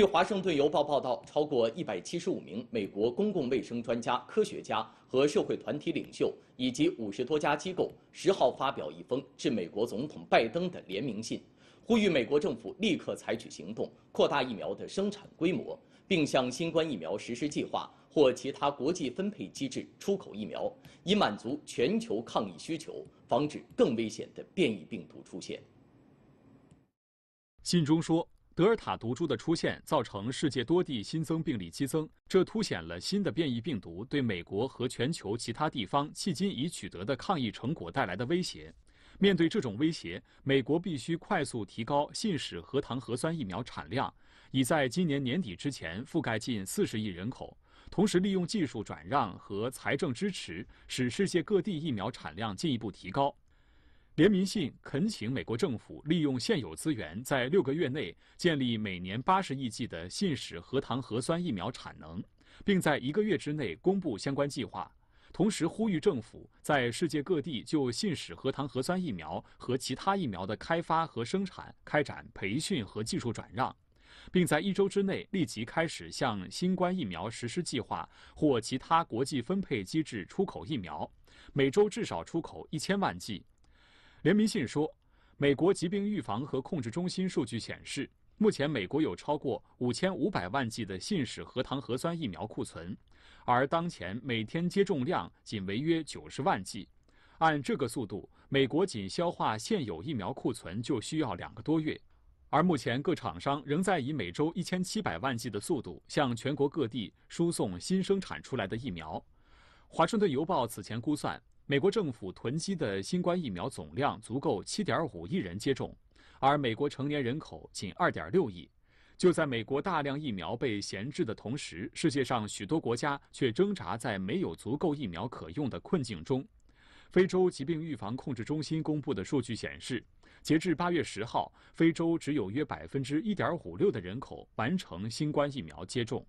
据《华盛顿邮报》报道，超过一百七十五名美国公共卫生专家、科学家和社会团体领袖以及五十多家机构十号发表一封致美国总统拜登的联名信，呼吁美国政府立刻采取行动，扩大疫苗的生产规模，并向新冠疫苗实施计划或其他国际分配机制出口疫苗，以满足全球抗疫需求，防止更危险的变异病毒出现。信中说。德尔塔毒株的出现，造成世界多地新增病例激增，这凸显了新的变异病毒对美国和全球其他地方迄今已取得的抗疫成果带来的威胁。面对这种威胁，美国必须快速提高信使核糖核酸疫苗产量，以在今年年底之前覆盖近四十亿人口；同时，利用技术转让和财政支持，使世界各地疫苗产量进一步提高。联名信恳请美国政府利用现有资源，在六个月内建立每年八十亿剂的信使核糖核酸疫苗产能，并在一个月之内公布相关计划。同时呼吁政府在世界各地就信使核糖核酸疫苗和其他疫苗的开发和生产开展培训和技术转让，并在一周之内立即开始向新冠疫苗实施计划或其他国际分配机制出口疫苗，每周至少出口一千万剂。联名信说，美国疾病预防和控制中心数据显示，目前美国有超过五千五百万剂的信使核糖核酸疫苗库存，而当前每天接种量仅为约九十万剂。按这个速度，美国仅消化现有疫苗库存就需要两个多月。而目前各厂商仍在以每周一千七百万剂的速度向全国各地输送新生产出来的疫苗。华盛顿邮报此前估算。美国政府囤积的新冠疫苗总量足够7.5亿人接种，而美国成年人口仅2.6亿。就在美国大量疫苗被闲置的同时，世界上许多国家却挣扎在没有足够疫苗可用的困境中。非洲疾病预防控制中心公布的数据显示，截至8月10号，非洲只有约1.56%的人口完成新冠疫苗接种。